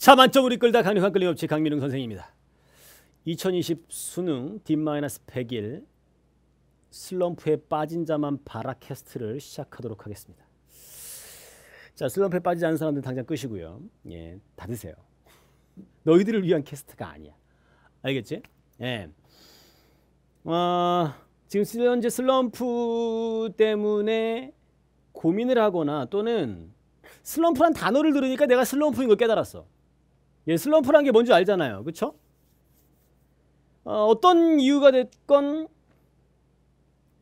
자 만점을 이끌다 강력한 끌림없이 강민웅 선생입니다. 2020 수능 d 1 0 0 슬럼프에 빠진 자만 바라 캐스트를 시작하도록 하겠습니다. 자 슬럼프에 빠지지 않은 사람들 당장 끄시고요. 예, 닫으세요. 너희들을 위한 캐스트가 아니야. 알겠지? 예. 어, 지금 현재 슬럼프 때문에 고민을 하거나 또는 슬럼프란 단어를 들으니까 내가 슬럼프인 걸 깨달았어. 예, 슬럼프란 게 뭔지 알잖아요. 그쵸죠 어, 떤 이유가 됐건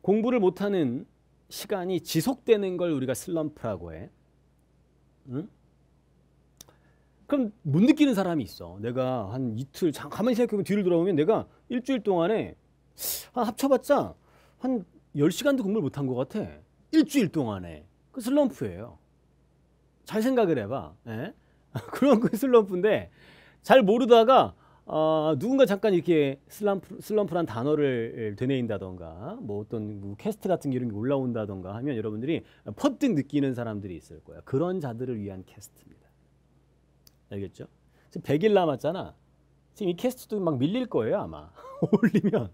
공부를 못하는 시간이 지속되는 걸 우리가 슬럼프라고 해. 응? 그럼 못 느끼는 사람이 있어. 내가 한 이틀 가만히 생각하고 뒤를 돌아보면 내가 일주일 동안에 한 아, 합쳐봤자 한 10시간도 공부를 못한 것 같아. 일주일 동안에. 그 슬럼프예요. 잘 생각을 해봐. 에? 예? 그런 그 슬럼프인데 잘 모르다가 어, 누군가 잠깐 이렇게 슬럼프, 슬럼프란 단어를 되뇌인다던가 뭐 어떤 뭐 캐스트 같은 게 이런 게 올라온다던가 하면 여러분들이 퍼뜩 느끼는 사람들이 있을 거예요 그런 자들을 위한 캐스트입니다. 알겠죠? 지금 100일 남았잖아. 지금 이 캐스트도 막 밀릴 거예요 아마. 올리면.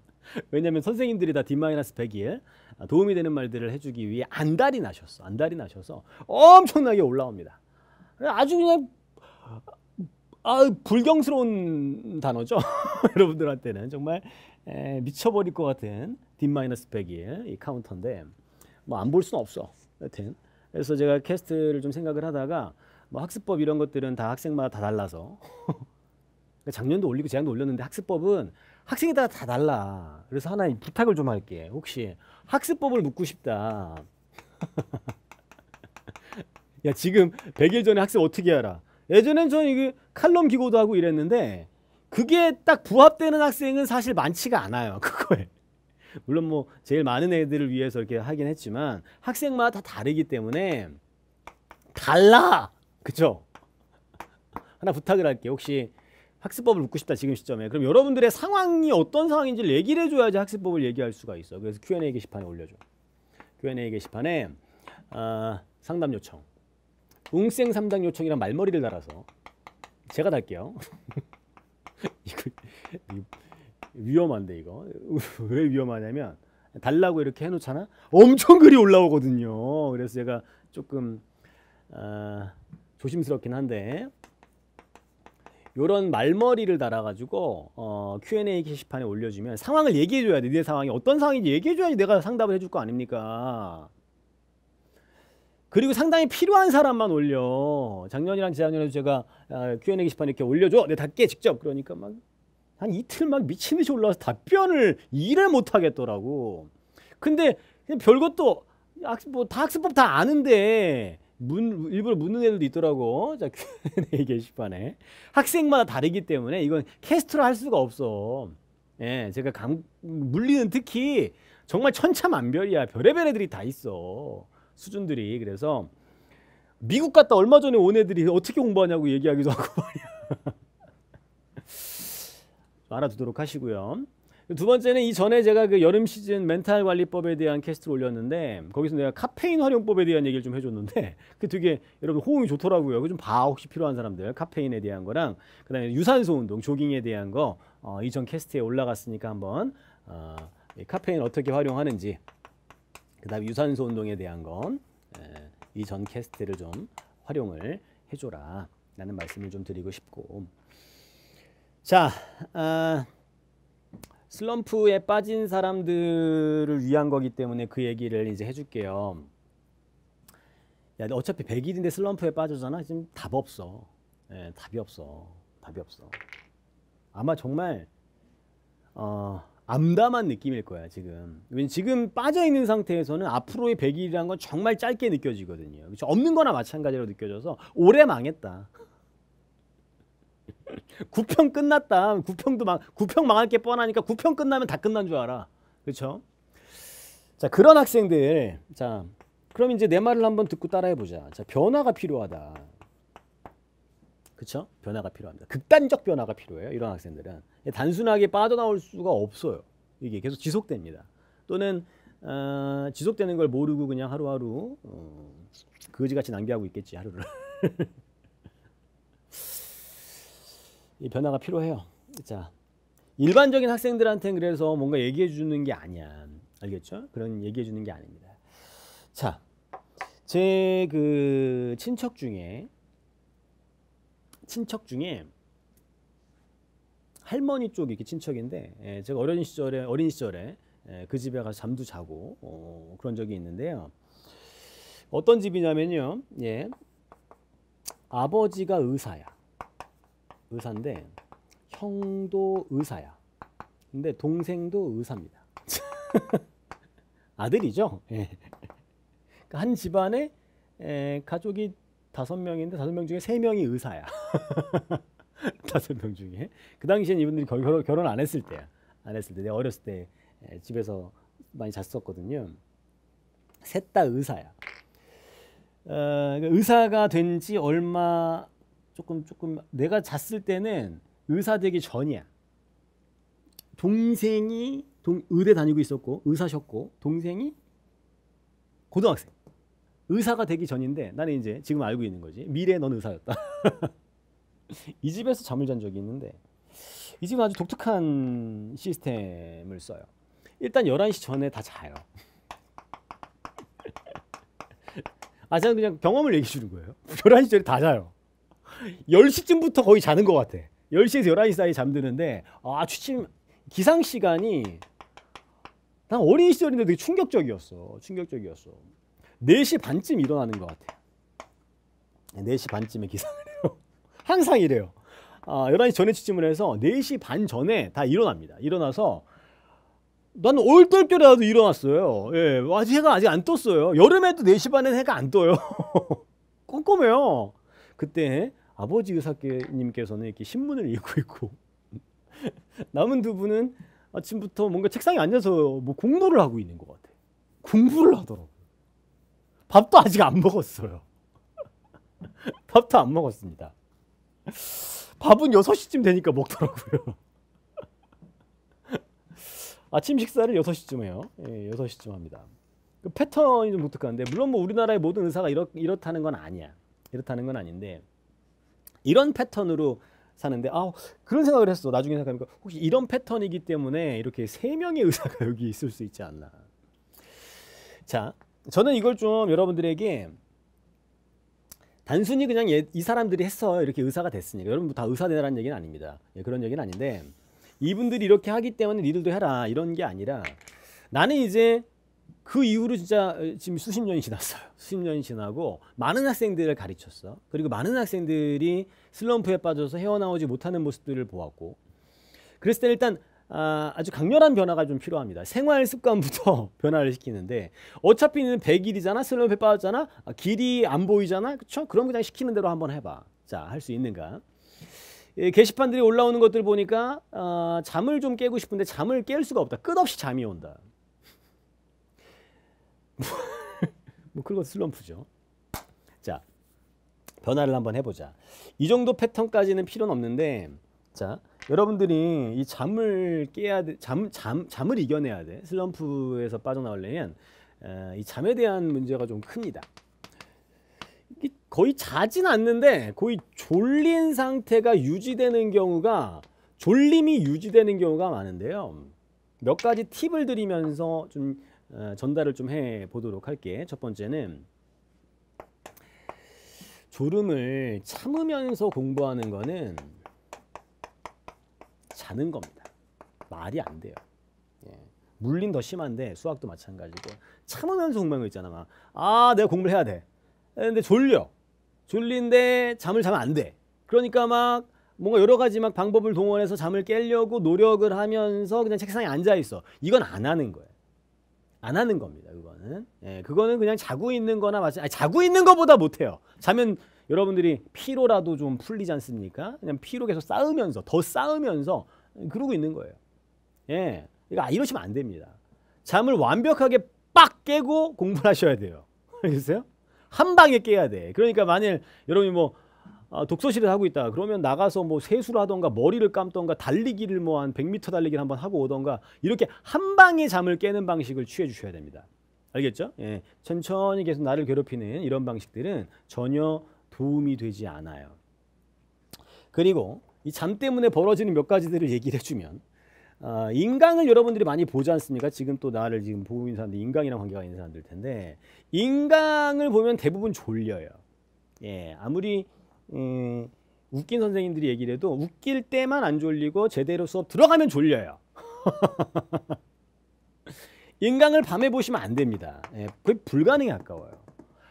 왜냐하면 선생님들이 다 D-100일 도움이 되는 말들을 해주기 위해 안달이 나셨어. 안달이 나셔서 엄청나게 올라옵니다. 아주 그냥 아, 불경스러운 단어죠. 여러분들한테는 정말 에, 미쳐버릴 것 같은 D-100일 이 카운터인데 뭐 안 볼 수는 없어. 여튼 그래서 제가 캐스트를 좀 생각을 하다가 뭐 학습법 이런 것들은 다 학생마다 다 달라서 작년도 올리고 재작년도 올렸는데 학습법은 학생이 다, 다 달라. 그래서 하나 의 부탁을 좀 할게. 혹시 학습법을 묻고 싶다. 야 지금 100일 전에 학습 어떻게 알아? 예전엔 저는 이게 칼럼 기고도 하고 이랬는데 그게 딱 부합되는 학생은 사실 많지가 않아요. 그거에. 물론 뭐 제일 많은 애들을 위해서 이렇게 하긴 했지만 학생마다 다 다르기 때문에 달라. 그쵸 하나 부탁을 할게요. 혹시 학습법을 묻고 싶다 지금 시점에 그럼 여러분들의 상황이 어떤 상황인지 얘기를 해줘야지 학습법을 얘기할 수가 있어 그래서 Q&A 게시판에 올려줘 Q&A 게시판에 어, 상담 요청 동생 삼당 요청이란 말머리를 달아서 제가 달게요. 이거 위험한데 이거 왜 위험하냐면 달라고 이렇게 해놓잖아 엄청 글이 올라오거든요 그래서 제가 조금 어, 조심스럽긴 한데 요런 말머리를 달아가지고 어, Q&A 게시판에 올려주면 상황을 얘기해줘야 돼내 상황이 어떤 상황인지 얘기해줘야지 내가 상담을 해줄 거 아닙니까 그리고 상당히 필요한 사람만 올려. 작년이랑 재작년에도 제가 아, Q&A 게시판 이렇게 올려줘. 내 네, 답게 직접. 그러니까 막 한 이틀 막 미친듯이 올라와서 답변을 일을 못 하겠더라고. 근데 별것도 학습, 뭐다 학습법 다 아는데 문, 일부러 묻는 애들도 있더라고. 자, Q&A 게시판에. 학생마다 다르기 때문에 이건 캐스트로 할 수가 없어. 예, 제가 감, 물리는 특히 정말 천차만별이야. 별의별 애들이 다 있어. 수준들이 그래서 미국 갔다 얼마 전에 온 애들이 어떻게 공부하냐고 얘기하기도 하고 알아두도록 하시고요. 두 번째는 이전에 제가 그 여름 시즌 멘탈 관리법에 대한 캐스트를 올렸는데 거기서 내가 카페인 활용법에 대한 얘기를 좀 해줬는데 그 되게 여러분 호응이 좋더라고요. 그 좀 봐 혹시 필요한 사람들 카페인에 대한 거랑 그다음에 유산소 운동 조깅에 대한 거 어, 이전 캐스트에 올라갔으니까 한번 어, 카페인 어떻게 활용하는지 그다음 유산소 운동에 대한 건 이 전 캐스트를 좀 활용을 해줘라 라는 말씀을 좀 드리고 싶고 자 아, 슬럼프에 빠진 사람들을 위한 거기 때문에 그 얘기를 이제 해줄게요. 야, 어차피 100일인데 슬럼프에 빠졌잖아. 지금 답 없어. 예, 답이 없어. 답이 없어. 아마 정말 어, 암담한 느낌일 거야 지금 왜 지금 빠져있는 상태에서는 앞으로의 1 0 0일이란건 정말 짧게 느껴지거든요 그쵸 그렇죠? 없는 거나 마찬가지로 느껴져서 오래 망했다 구평 끝났다 구평도 망 구평 망할 게 뻔하니까 구평 끝나면 다 끝난 줄 알아 그렇죠 자 그런 학생들 자 그럼 이제 내 말을 한번 듣고 따라해 보자 자 변화가 필요하다 그렇죠 변화가 필요합니다. 극단적 변화가 필요해요. 이런 학생들은 단순하게 빠져나올 수가 없어요. 이게 계속 지속됩니다. 또는 어, 지속되는 걸 모르고 그냥 하루하루 어, 거지같이 낭비하고 있겠지 하루를. 이 변화가 필요해요. 자, 일반적인 학생들한테는 그래서 뭔가 얘기해 주는 게 아니야. 알겠죠? 그런 얘기해 주는 게 아닙니다. 자, 제 그 친척 중에 친척 중에 할머니 쪽이 이렇게 친척인데 예, 제가 어린 시절에 어린 시절에 예, 그 집에 가서 잠도 자고 어, 그런 적이 있는데요. 어떤 집이냐면요. 예. 아버지가 의사야. 의사인데 형도 의사야. 근데 동생도 의사입니다. 아들이죠. 예. 그러니까 한 집안에 에, 예, 가족이 다섯 명인데 다섯 명 중에 세 명이 의사야. 다섯 명 중에 그 당시엔 이분들이 결혼 결혼 안 했을 때야 안 했을 때 내가 어렸을 때 집에서 많이 잤었거든요 셋 다 의사야 어, 그러니까 의사가 된 지 얼마 조금 조금 내가 잤을 때는 의사 되기 전이야 동생이 동, 의대 다니고 있었고 의사셨고 동생이 고등학생 의사가 되기 전인데 나는 이제 지금 알고 있는 거지 미래 에넌 의사였다 이 집에서 잠을 잔 적이 있는데 이 집은 아주 독특한 시스템을 써요. 일단 11시 전에 다 자요. 아, 저는 그냥 경험을 얘기해 주는 거예요. 11시 전에 다 자요. 10시쯤부터 거의 자는 것 같아. 10시에서 11시 사이 에 잠드는데 아, 취침 기상 시간이 난 어린 시절인데 되게 충격적이었어. 충격적이었어. 4시 반쯤 일어나는 것 같아. 4시 반쯤에 기상을 항상 이래요. 아, 11시 전에 취침을 해서 4시 반 전에 다 일어납니다. 일어나서 나는 올떨결이라도 일어났어요. 예, 아직 해가 아직 안 떴어요. 여름에도 4시 반엔 해가 안 떠요. 꼼꼼해요. 그때 아버지 의사님께서는 이렇게 신문을 읽고 있고 남은 두 분은 아침부터 뭔가 책상에 앉아서 뭐 공부를 하고 있는 것 같아요. 공부를 하더라고요. 밥도 아직 안 먹었어요. 밥도 안 먹었습니다. 밥은 6시쯤 되니까 먹더라고요. 아침 식사를 6시쯤 해요. 예, 6시쯤 합니다. 그 패턴이 좀 독특한데 물론 뭐 우리나라의 모든 의사가 이렇, 이렇다는 건 아니야. 이렇다는 건 아닌데 이런 패턴으로 사는데 아 그런 생각을 했어. 나중에 생각하니까 혹시 이런 패턴이기 때문에 이렇게 세 명의 의사가 여기 있을 수 있지 않나. 자, 저는 이걸 좀 여러분들에게 단순히 그냥 예, 이 사람들이 했어 이렇게 의사가 됐으니까 여러분 뭐 다 의사 되라는 얘기는 아닙니다. 예, 그런 얘기는 아닌데 이분들이 이렇게 하기 때문에 니들도 해라 이런 게 아니라 나는 이제 그 이후로 진짜 어, 지금 수십 년이 지났어요. 수십 년이 지나고 많은 학생들을 가르쳤어. 그리고 많은 학생들이 슬럼프에 빠져서 헤어나오지 못하는 모습들을 보았고 그랬을 때 일단 아, 아주 강렬한 변화가 좀 필요합니다. 생활 습관부터 변화를 시키는데 어차피 는 100일이잖아. 슬럼프에 빠졌잖아. 아, 길이 안 보이잖아. 그렇죠? 그럼 그냥 시키는 대로 한번 해봐. 자, 할 수 있는가? 예, 게시판들이 올라오는 것들 보니까 어, 잠을 좀 깨고 싶은데 잠을 깰 수가 없다. 끝없이 잠이 온다. 뭐그거 슬럼프죠. 자, 변화를 한번 해보자. 이 정도 패턴까지는 필요는 없는데 자, 여러분들이 이 잠을 깨야 돼, 잠, 잠, 잠을 이겨내야 돼. 슬럼프에서 빠져나오려면 어, 이 잠에 대한 문제가 좀 큽니다. 거의 자진 않는데 거의 졸린 상태가 유지되는 경우가 졸림이 유지되는 경우가 많은데요. 몇 가지 팁을 드리면서 좀 어, 전달을 좀 해 보도록 할게. 첫 번째는 졸음을 참으면서 공부하는 거는 자는 겁니다. 말이 안 돼요. 예. 물린 더 심한데 수학도 마찬가지고 참으면서 공부하는 있잖아. 막. 아, 내가 공부를 해야 돼. 근데 졸려. 졸린데 잠을 자면 안 돼. 그러니까 막 뭔가 여러 가지 막 방법을 동원해서 잠을 깨려고 노력을 하면서 그냥 책상에 앉아 있어. 이건 안 하는 거예요. 안 하는 겁니다. 그거는. 예, 그거는 그냥 자고 있는 거나 마찬가지. 아니, 자고 있는 것보다못 해요. 자면 여러분들이 피로라도 좀 풀리지 않습니까? 그냥 피로 계속 쌓으면서 더 쌓으면서 그러고 있는 거예요. 예, 그러니까 이러시면 안 됩니다. 잠을 완벽하게 빡 깨고 공부를 하셔야 돼요. 알겠어요? 한 방에 깨야 돼. 그러니까 만일 여러분이 뭐 아, 독서실을 하고 있다. 그러면 나가서 뭐 세수를 하던가 머리를 감던가 달리기를 뭐 한 100m 달리기를 한번 하고 오던가 이렇게 한 방에 잠을 깨는 방식을 취해 주셔야 됩니다. 알겠죠? 예. 천천히 계속 나를 괴롭히는 이런 방식들은 전혀 도움이 되지 않아요. 그리고 이 잠 때문에 벌어지는 몇 가지들을 얘기를 해주면 어, 인강을 여러분들이 많이 보지 않습니까? 지금 또 나를 지금 보고 있는 사람들 인강이랑 관계가 있는 사람들 텐데 인강을 보면 대부분 졸려요. 예, 아무리 음, 웃긴 선생님들이 얘기를 해도 웃길 때만 안 졸리고 제대로 수업 들어가면 졸려요. 인강을 밤에 보시면 안 됩니다. 예, 거의 불가능에 가까워요.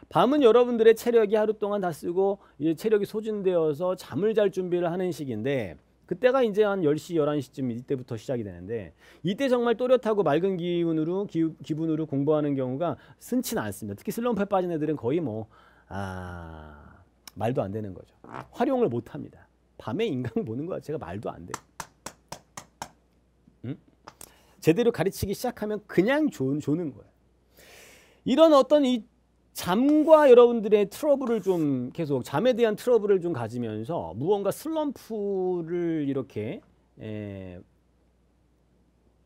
밤은 여러분들의 체력이 하루 동안 다 쓰고 이제 체력이 소진되어서 잠을 잘 준비를 하는 시기인데 그때가 이제 한 10시, 11시쯤 이때부터 시작이 되는데 이때 정말 또렷하고 맑은 기운으로 기, 분으로 공부하는 경우가 흔치는 않습니다. 특히 슬럼프에 빠진 애들은 거의 뭐 아, 말도 안 되는 거죠. 활용을 못 합니다. 밤에 인강 보는 거 자체가 말도 안 돼요. 음? 제대로 가르치기 시작하면 그냥 조, 조는 거예요. 이런 어떤 이 잠과 여러분들의 트러블을 좀 계속 잠에 대한 트러블을 좀 가지면서 무언가 슬럼프를 이렇게 에,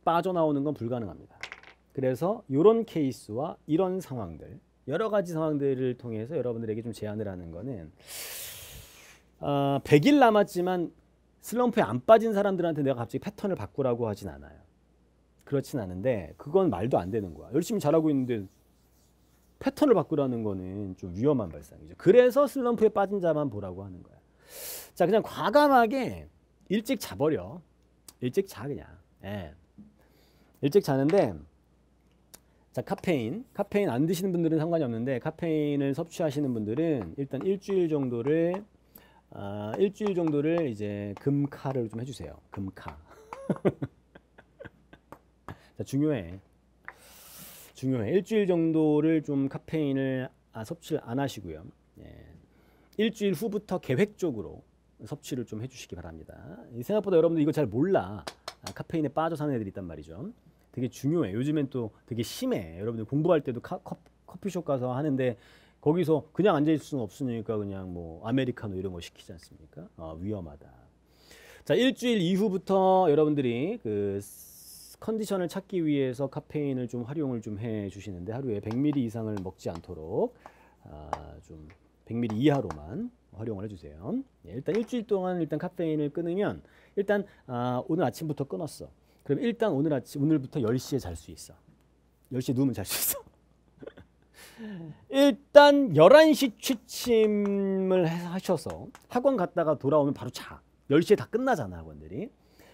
빠져나오는 건 불가능합니다. 그래서 이런 케이스와 이런 상황들 여러 가지 상황들을 통해서 여러분들에게 좀 제안을 하는 거는 어, 아, 100일 남았지만 슬럼프에 안 빠진 사람들한테 내가 갑자기 패턴을 바꾸라고 하진 않아요. 그렇진 않은데 그건 말도 안 되는 거야. 열심히 잘하고 있는데 패턴을 바꾸라는 거는 좀 위험한 발상이죠. 그래서 슬럼프에 빠진 자만 보라고 하는 거야. 자, 그냥 과감하게 일찍 자버려. 일찍 자 그냥. 예. 일찍 자는데 자, 카페인. 카페인 안 드시는 분들은 상관이 없는데 카페인을 섭취하시는 분들은 일단 일주일 정도를 아, 일주일 정도를 이제 금카를 좀 해주세요. 금카. 자, 중요해. 중요해요. 일주일 정도를 좀 카페인을 아, 섭취를 안 하시고요. 예. 일주일 후부터 계획적으로 섭취를 좀 해주시기 바랍니다. 생각보다 여러분들 이거 잘 몰라. 아, 카페인에 빠져 사는 애들이 있단 말이죠. 되게 중요해. 요즘엔 또 되게 심해. 여러분들 공부할 때도 카, 커, 커피숍 가서 하는데 거기서 그냥 앉아 있을 수는 없으니까 그냥 뭐 아메리카노 이런 거 시키지 않습니까? 아, 위험하다. 자 일주일 이후부터 여러분들이 그 컨디션을 찾기 위해서 카페인을 좀 활용을 좀 해 주시는데 하루에 100ml 이상을 먹지 않도록 아, 좀 100ml 이하로만 활용을 해주세요. 예, 일단 일주일 동안 일단 카페인을 끊으면 일단 아, 오늘 아침부터 끊었어. 그럼 일단 오늘 아침 오늘부터 10시에 잘 수 있어. 10시에 누우면 잘 수 있어. 일단 11시 취침을 하셔서 학원 갔다가 돌아오면 바로 자. 10시에 다 끝나잖아, 학원들이.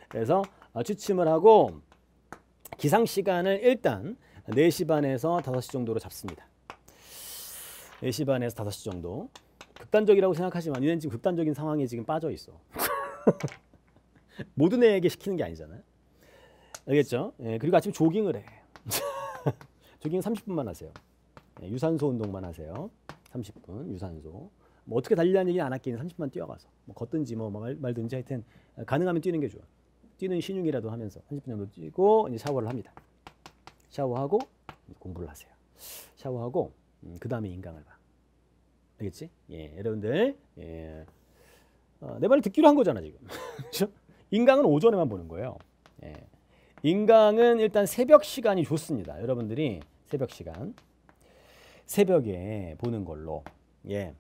그래서 아, 취침을 하고 기상 시간을 일단 4시 반에서 5시 정도로 잡습니다. 4시 반에서 5시 정도. 극단적이라고 생각하지만 얘는 지금 극단적인 상황에 지금 빠져 있어. 모든 애에게 시키는 게 아니잖아요. 알겠죠? 예, 그리고 아침 조깅을 해. 조깅 30분만 하세요. 예, 유산소 운동만 하세요. 30분 유산소. 뭐 어떻게 달리라는 얘기는 안 할게요. 30분만 뛰어가서. 뭐 걷든지 뭐 말, 말든지 하여튼 가능하면 뛰는 게 좋아요. 뛰는 신용이라도 하면서 30분 정도 뛰고 이제 샤워를 합니다. 샤워하고 공부를 하세요. 샤워하고 음, 그 다음에 인강을 봐. 알겠지? 예, 여러분들 예. 어, 내 말을 듣기로 한 거잖아 지금. 그렇죠? 인강은 오전에만 보는 거예요. 예. 인강은 일단 새벽 시간이 좋습니다. 여러분들이 새벽 시간 새벽에 보는 걸로 예.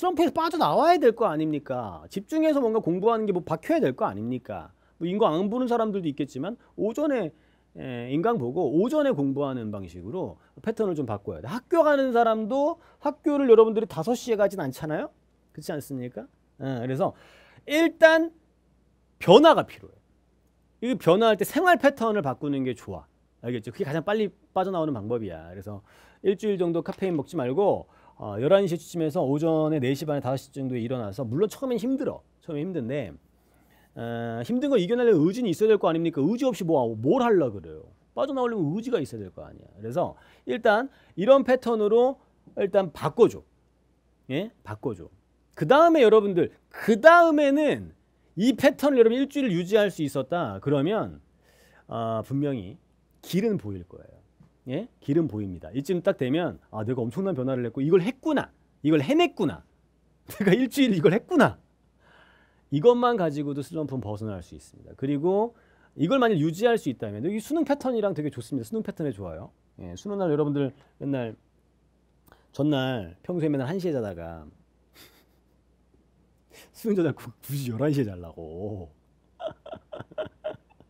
슬럼프에서 빠져나와야 될 거 아닙니까? 집중해서 뭔가 공부하는 게뭐 박혀야 될 거 아닙니까? 뭐 인강 안 보는 사람들도 있겠지만 오전에 예, 인강 보고 오전에 공부하는 방식으로 패턴을 좀 바꿔야 돼. 학교 가는 사람도 학교를 여러분들이 다섯 시에 가진 않잖아요. 그렇지 않습니까? 예, 그래서 일단 변화가 필요해. 이 변화할 때 생활 패턴을 바꾸는 게 좋아. 알겠죠? 그게 가장 빨리 빠져나오는 방법이야. 그래서 일주일 정도 카페인 먹지 말고 어, 11시쯤에서 오전에 4시 반에 5시 정도에 일어나서 물론 처음엔 힘들어. 처음엔 힘든데 어, 힘든 거 이겨내려면 의지는 있어야 될 거 아닙니까? 의지 없이 뭐, 하고뭘 하려 그래요. 빠져나오려면 의지가 있어야 될 거 아니야. 그래서 일단 이런 패턴으로 일단 바꿔줘. 예? 바꿔줘. 그 다음에 여러분들, 그 다음에는 이 패턴을 여러분 일주일 유지할 수 있었다. 그러면 어, 분명히 길은 보일 거예요. 예? 길은 보입니다. 이쯤 딱 되면 아 내가 엄청난 변화를 했고 이걸 했구나. 이걸 해냈구나. 내가 일주일 이걸 했구나. 이것만 가지고도 슬럼프는 벗어날 수 있습니다. 그리고 이걸 만약 유지할 수 있다면 이 수능 패턴이랑 되게 좋습니다. 수능 패턴에 좋아요. 예, 수능 날 여러분들 맨날 전날 평소에 맨날 1시에 자다가 수능 전날 굳이 11시에 자려고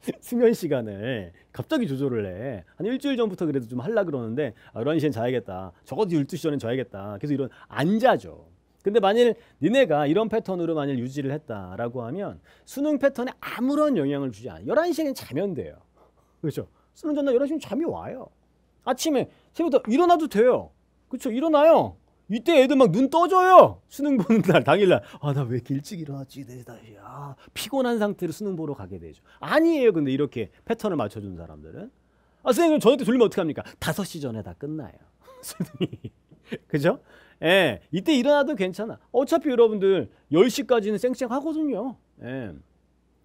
수면 시간을 갑자기 조절을 해. 한 일주일 전부터 그래도 좀 할라 그러는데 아, 11시엔 자야겠다. 적어도 12시 전엔 자야겠다. 그래서 이런 안 자죠. 근데 만일 니네가 이런 패턴으로 만일 유지를 했다라고 하면 수능 패턴에 아무런 영향을 주지 않아. 11시에는 자면 돼요. 그렇죠? 수능 전날 11시면 잠이 와요. 아침에 새벽부터 일어나도 돼요. 그렇죠? 일어나요. 이때 애들 막 눈 떠져요. 수능 보는 날 당일날 아 나왜 이렇게 일찍 일어났지 내다시 아 피곤한 상태로 수능 보러 가게 되죠. 아니에요. 근데 이렇게 패턴을 맞춰준 사람들은 아 선생님 저한테 돌리면 어떡합니까? 5시 전에 다 끝나요. 수능이 그죠? 예, 이때 일어나도 괜찮아. 어차피 여러분들 10시까지는 쌩쌩하거든요. 예.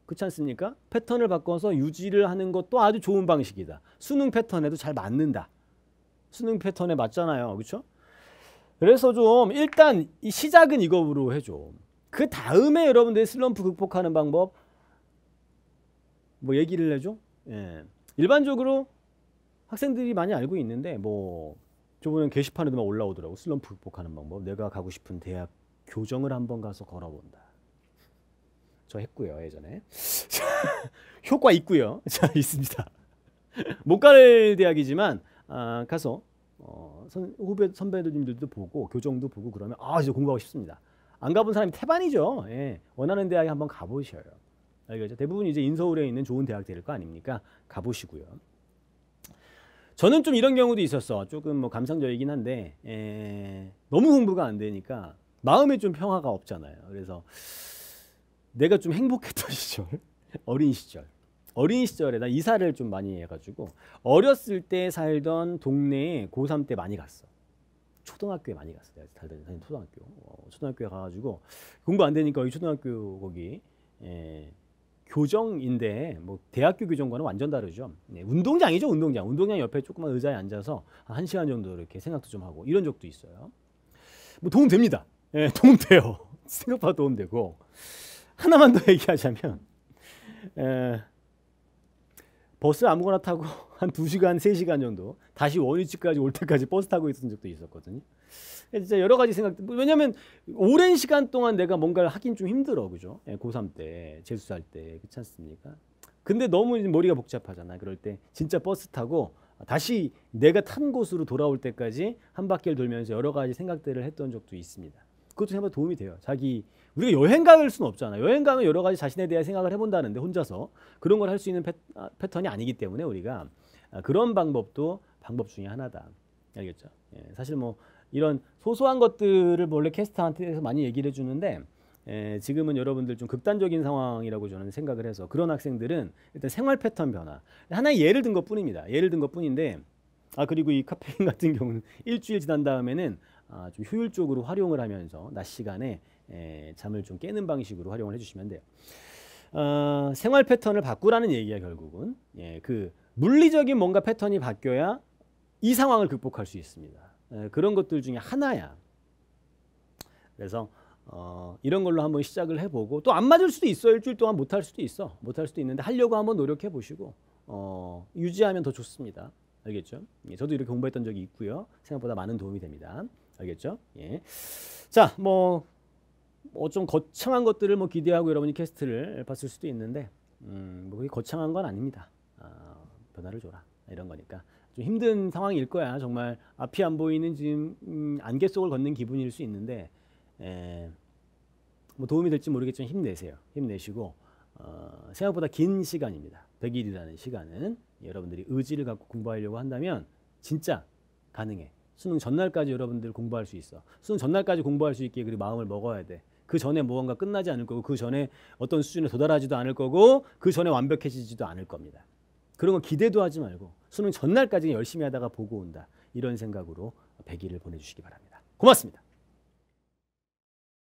그렇지 않습니까? 패턴을 바꿔서 유지를 하는 것도 아주 좋은 방식이다. 수능 패턴에도 잘 맞는다. 수능 패턴에 맞잖아요. 그렇죠? 그래서 좀 일단 시작은 이거로 해줘. 그 다음에 여러분들이 슬럼프 극복하는 방법 뭐 얘기를 해줘? 예. 일반적으로 학생들이 많이 알고 있는데 뭐 저번에 게시판에도 막 올라오더라고 슬럼프 극복하는 방법 내가 가고 싶은 대학 교정을 한번 가서 걸어본다 저 했고요 예전에 효과 있고요 자 있습니다 못갈 대학이지만 아, 가서 어, 선, 후배 선배들님들도 보고 교정도 보고 그러면 아 이제 공부하고 싶습니다. 안 가본 사람이 태반이죠. 예. 원하는 대학에 한번 가보셔요. 알겠죠? 대부분 이제 인서울에 있는 좋은 대학 될 거 아닙니까? 가보시고요. 저는 좀 이런 경우도 있었어. 조금 뭐 감상적이긴 한데 에, 예. 너무 공부가 안 되니까 마음에 좀 평화가 없잖아요. 그래서 내가 좀 행복했던 시절, 어린 시절 어린 시절에 나 이사를 좀 많이 해가지고 어렸을 때 살던 동네에 고3 때 많이 갔어. 초등학교에 많이 갔어. 내가 다니 초등학교. 어, 초등학교에 가가지고 공부 안 되니까 여기 초등학교 거기 에, 예, 교정인데 뭐 대학교 교정과는 완전 다르죠. 네, 운동장이죠, 운동장. 운동장 옆에 조그만 의자에 앉아서 한 시간 정도 이렇게 생각도 좀 하고 이런 적도 있어요. 뭐 도움 됩니다. 예, 도움 돼요. 생각보다 도움 되고 하나만 더 얘기하자면 에, 예, 버스 아무거나 타고 한 2시간, 3시간 정도 다시 원위치까지 올 때까지 버스 타고 있었던 적도 있었거든요. 예, 진짜 여러 가지 생각 왜냐면 오랜 시간 동안 내가 뭔가를 하긴 좀 힘들어. 그죠? 예, 고3 때, 재수할 때 그렇지 않습니까? 근데 너무 머리가 복잡하잖아. 그럴 때 진짜 버스 타고 다시 내가 탄 곳으로 돌아올 때까지 한 바퀴를 돌면서 여러 가지 생각들을 했던 적도 있습니다. 그것도 생각보 도움이 돼요. 자기 우리가 여행 갈 수는 없잖아. 여행 가면 여러 가지 자신에 대해 생각을 해본다는데 혼자서 그런 걸 할 수 있는 패, 아, 턴이 아니기 때문에 우리가 아, 그런 방법도 방법 중에 하나다. 알겠죠? 예, 사실 뭐 이런 소소한 것들을 원래 캐스터한테서 많이 얘기를 해주는데 예, 지금은 여러분들 좀 극단적인 상황이라고 저는 생각을 해서 그런 학생들은 일단 생활 패턴 변화 하나의 예를 든 것뿐입니다. 예를 든 것뿐인데 아 그리고 이 카페인 같은 경우는 일주일 지난 다음에는 아, 좀 효율적으로 활용을 하면서 낮 시간에 에, 잠을 좀 깨는 방식으로 활용을 해주시면 돼요. 어, 생활 패턴을 바꾸라는 얘기야 결국은 예, 그 물리적인 뭔가 패턴이 바뀌어야 이 상황을 극복할 수 있습니다. 예, 그런 것들 중에 하나야. 그래서 어, 이런 걸로 한번 시작을 해보고 또 안 맞을 수도 있어 일주일 동안 못할 수도 있어 못할 수도 있는데 하려고 한번 노력해 보시고 어, 유지하면 더 좋습니다. 알겠죠? 예, 저도 이렇게 공부했던 적이 있고요. 생각보다 많은 도움이 됩니다. 알겠죠? 예. 자, 뭐, 뭐좀 거창한 것들을 뭐 기대하고 여러분이 캐스트를 봤을 수도 있는데, 음, 뭐 그게 거창한 건 아닙니다. 아, 변화를 줘라. 이런 거니까. 좀 힘든 상황일 거야. 정말 앞이 안 보이는 지금 음, 안개 속을 걷는 기분일 수 있는데, 에, 예. 뭐 도움이 될지 모르겠지만 힘내세요. 힘내시고, 어, 생각보다 긴 시간입니다. 100일이라는 시간은 여러분들이 의지를 갖고 공부하려고 한다면 진짜 가능해. 수능 전날까지 여러분들 공부할 수 있어. 수능 전날까지 공부할 수 있게 그리 고 마음을 먹어야 돼. 그 전에 무언가 끝나지 않을 거고 그 전에 어떤 수준에 도달하지도 않을 거고 그 전에 완벽해지지도 않을 겁니다. 그런 거 기대도 하지 말고 수능 전날까지 열심히 하다가 보고 온다. 이런 생각으로 100일을 보내주시기 바랍니다. 고맙습니다.